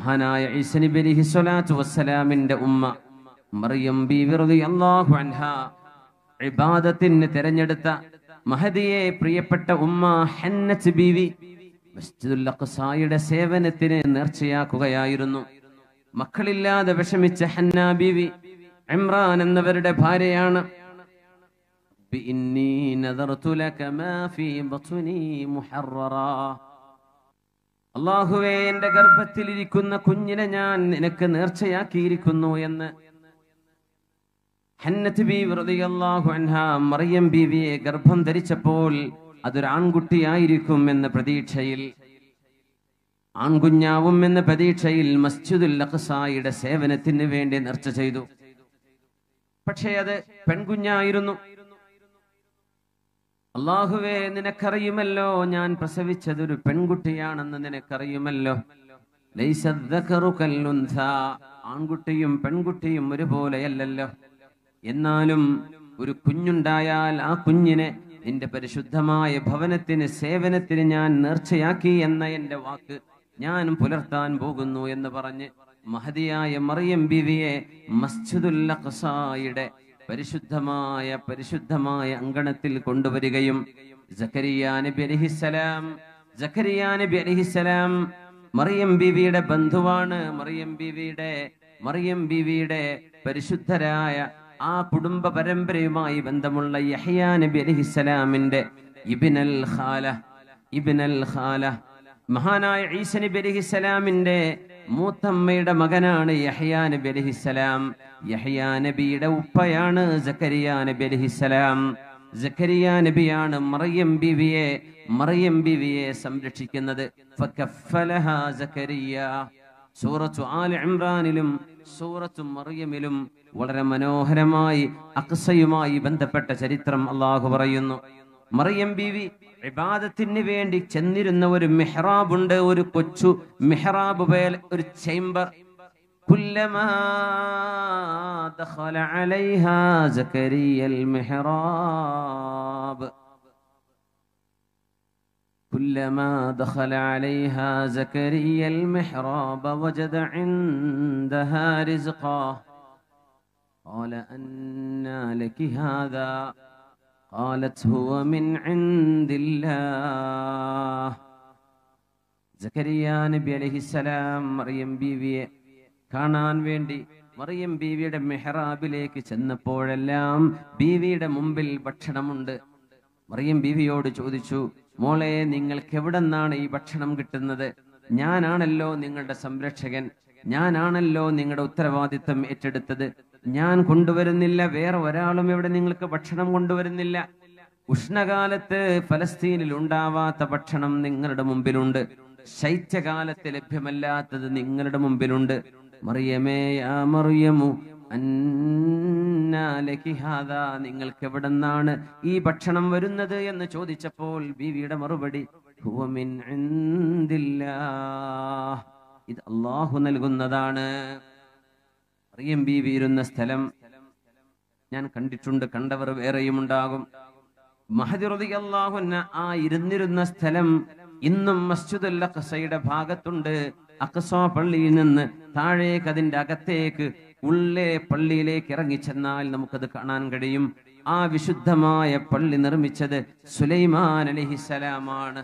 മഹാനായ ഈസനിബി അലിഹി സ്വലാത്തു വസ്സലാമിന്റെ ഉമ്മ മറിയം ബി വിറുതി അള്ളാഹു അൻഹ ഇബാദത്തിന് തിരഞ്ഞെടുത്ത മഹദിയെ പ്രിയപ്പെട്ട ഉമ്മ ഹന്നച്ച് ബീവി മസ്ജിദുൽ അഖ്സായുടെ സേവനത്തിന് നേർച്ചയാക്കുകയായിരുന്നു മക്കളില്ലാതെ വിഷമിച്ച ഹന്ന ബീവി ഇമ്രാൻ എന്നവരുടെ ഭാര്യയാണ് بإني نذرت ലക മാ ഫീ ബത്നി محررا അള്ളാഹുവേ എന്റെ ഗർഭത്തിലിരിക്കുന്ന കുഞ്ഞിനെ ഞാൻ നിനക്ക് നേർച്ചയാക്കിയിരിക്കുന്നു എന്ന് ഹന്നത്ത് ബി വ്രതിയല്ലാഹു അൻഹ മറിയം ബീവിയെ ഗർഭം ധരിച്ചപ്പോൾ അതൊരാൺകുട്ടിയായിരിക്കും എന്ന പ്രതീക്ഷയിൽ ആൺകുഞ്ഞാവും എന്ന പ്രതീക്ഷയിൽ മസ്ജിദുൽ അഖ്സായുടെ സേവനത്തിന് വേണ്ടി നേർച്ച ചെയ്തു പക്ഷേ അത് പെൺകുഞ്ഞായിരുന്നു അള്ളാഹുവെ നിനക്കറിയുമല്ലോ ഞാൻ ഒരു പെൺകുട്ടിയാണെന്ന് നിനക്കറിയുമല്ലോ ആൺകുട്ടിയും പെൺകുട്ടിയും ഒരുപോലെയല്ലല്ലോ എന്നാലും ഒരു കുഞ്ഞുണ്ടായാൽ ആ കുഞ്ഞിനെ നിന്റെ പരിശുദ്ധമായ ഭവനത്തിന് സേവനത്തിന് ഞാൻ നേർച്ചയാക്കി എന്ന എന്റെ വാക്ക് ഞാൻ പുലർത്താൻ പോകുന്നു എന്ന് പറഞ്ഞ് മഹതിയായ മറിയം ബിവിയെ മസ്ജിദുൽ പരിശുദ്ധമായ പരിശുദ്ധമായ അങ്കണത്തിൽ കൊണ്ടുവരികയും ജക്കരിയ നബി അലഹിസലാം ജക്കരിയ നബി മറിയം ബീവിയുടെ ബന്ധുവാണ് മറിയം ബീവിയുടെ മറിയം ബീവിയുടെ പരിശുദ്ധരായ ആ കുടുംബ പരമ്പരയുമായി ബന്ധമുള്ള യഹിയ നബി അലിഹിസ്സലാമിന്റെ ഇബിനൽ ഖാല ഇബിനൽ ഖാല മഹാനായ ഈസ നബി മൂത്തമ്മയുടെ മകനാണ് യഹ്യാ നബി അലഹിസലാം യഹ്യാ നബിയുടെ ഉപ്പയാണ് ജക്കരിയ നബി അലഹിസലാം ജക്കരിയ നബിയാണ് മറിയം ബിവിയെ മറിയം ബിവിയെ സംരക്ഷിക്കുന്നത് സൂറത്തു ആൽ ഇമ്രാനിലും സൂറത്തു മറിയമിലും വളരെ മനോഹരമായി അക്സയുമായി ബന്ധപ്പെട്ട ചരിത്രം അള്ളാഹു പറയുന്നു മറിയം ബീവി വിവാദത്തിന് വേണ്ടി ചെന്നിരുന്ന ഒരു മെഹ്റാബ് ഉണ്ട് ഒരു കൊച്ചു മെഹ്റാബ് വേൽ ഒരു ചേംബർ മെഹ്റാബ് كلما دخل عليها زكريا المحراب وجد عندها رزقا قال أنى لك هذا قالت هو من عند الله ജക്കരിയ നബി അലഹിസലാം മറിയം ബീവിയെ കാണാൻ വേണ്ടി മറിയം ബീവിയുടെ മെഹ്റാബിലേക്ക് ചെന്നപ്പോഴെല്ലാം ബീവിയുടെ മുമ്പിൽ ഭക്ഷണമുണ്ട് മറിയം ബീവിയോട് ചോദിച്ചു മോളെ നിങ്ങൾക്ക് എവിടെ നിന്നാണ് ഈ ഭക്ഷണം കിട്ടുന്നത് ഞാനാണല്ലോ നിങ്ങളുടെ സംരക്ഷകൻ ഞാനാണല്ലോ നിങ്ങളുടെ ഉത്തരവാദിത്തം ഏറ്റെടുത്തത് ഞാൻ കൊണ്ടുവരുന്നില്ല വേറെ ഒരാളും ഇവിടെ നിങ്ങൾക്ക് ഭക്ഷണം കൊണ്ടുവരുന്നില്ല ഉഷ്ണകാലത്ത് ഫലസ്തീനിൽ ഉണ്ടാവാത്ത ഭക്ഷണം നിങ്ങളുടെ മുമ്പിലുണ്ട് ശൈത്യകാലത്ത് ലഭ്യമല്ലാത്തത് നിങ്ങളുടെ മുമ്പിലുണ്ട് മറിയമേ ആ മറിയമു നിങ്ങൾക്ക് എവിടെന്നാണ് ഈ ഭക്ഷണം വരുന്നത് എന്ന് ചോദിച്ചപ്പോൾ ബീവിയുടെ മറുപടി ഇത് അള്ളാഹു നൽകുന്നതാണ് മറിയം ബീവി ഇരുന്ന സ്ഥലം ഞാൻ കണ്ടിട്ടുണ്ട് കണ്ടവർ വേറെയും ഉണ്ടാകും മഹദിറുദി അള്ളാഹുന്ന ആ ഇരുന്നിരുന്ന സ്ഥലം ഇന്നും മസ്ജിദുൽ അഖസയുടെ ഭാഗത്തുണ്ട് അഖസ പള്ളിയിൽ നിന്ന് താഴേക്ക് അതിന്റെ അകത്തേക്ക് ഉള്ളേ പള്ളിയിലേക്ക് ഇറങ്ങിച്ചെന്നാൽ നമുക്കത് കാണാൻ കഴിയും ആ വിശുദ്ധമായ പള്ളി നിർമ്മിച്ചത് സുലൈമാൻ അലഹിസലാമാണ്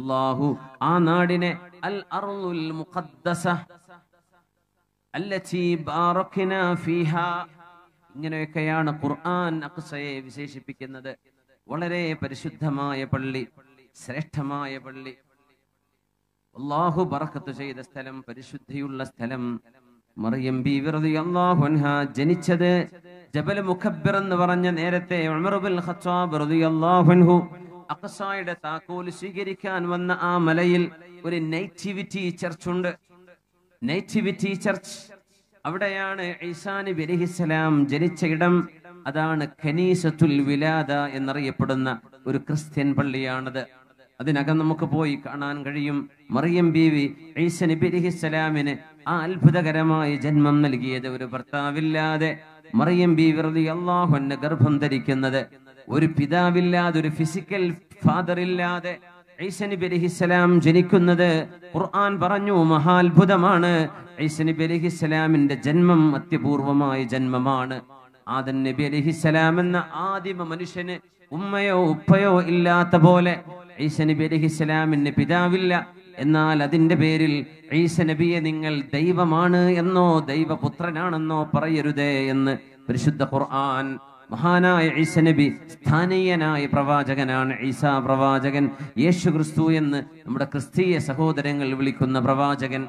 അള്ളാഹു ആ നാടിനെ അൽ അറുൽ മുഖദ്ദസ ഇങ്ങനെയൊക്കെയാണ് ഖുർആൻ അക്സയെ വിശേഷിപ്പിക്കുന്നത് വളരെ പരിശുദ്ധമായ പള്ളി ശ്രേഷ്ഠമായ പള്ളി അള്ളാഹു ബറക്കത്ത് ചെയ്ത സ്ഥലം പരിശുദ്ധിയുള്ള സ്ഥലം മറിയം ബി വിറതി അള്ളാഹു ജനിച്ചത് ജബൽ മുഖബിർ എന്ന് പറഞ്ഞ നേരത്തെ അൻഹു അക്സായുടെ താക്കോൽ സ്വീകരിക്കാൻ വന്ന ആ മലയിൽ ഒരു നെയ്റ്റിവിറ്റി ചർച്ചുണ്ട് നേറ്റിവിറ്റി ചർച്ച് അവിടെയാണ് ഈസാനബി ബലിഹിസലാം ജനിച്ച ഇടം അതാണ് ഖനീസത്തുൽ വിലാദ എന്നറിയപ്പെടുന്ന ഒരു ക്രിസ്ത്യൻ പള്ളിയാണത് അതിനകം നമുക്ക് പോയി കാണാൻ കഴിയും മറിയം ബീവി ഈസ നബി അലിഹിസലാമിന് ആ അത്ഭുതകരമായ ജന്മം നൽകിയത് ഒരു ഭർത്താവില്ലാതെ മറിയം ബീവി റതി അള്ളാഹുന്ന ഗർഭം ധരിക്കുന്നത് ഒരു പിതാവില്ലാതെ ഒരു ഫിസിക്കൽ ഫാദർ ഇല്ലാതെ ഈസനബി അലഹിസ്സലാം ജനിക്കുന്നത് ഖുർആൻ പറഞ്ഞു മഹാത്ഭുതമാണ് ഈസനബി അലഹിസ്സലാമിന്റെ ജന്മം അത്യപൂർവമായ ജന്മമാണ് ആദൻ നബി അലഹിസ്സലാം എന്ന ആദിമ മനുഷ്യന് ഉമ്മയോ ഉപ്പയോ ഇല്ലാത്ത പോലെ ഈസ നബി അലഹിസ്സലാമിന് പിതാവില്ല എന്നാൽ അതിന്റെ പേരിൽ ഈസ നബിയെ നിങ്ങൾ ദൈവമാണ് എന്നോ ദൈവപുത്രനാണെന്നോ പറയരുതേ എന്ന് പരിശുദ്ധ ഖുർആൻ മഹാനായ ഈസ നബി സ്ഥാനീയനായ പ്രവാചകനാണ് ഈസാ പ്രവാചകൻ യേശു ക്രിസ്തു എന്ന് നമ്മുടെ ക്രിസ്തീയ സഹോദരങ്ങൾ വിളിക്കുന്ന പ്രവാചകൻ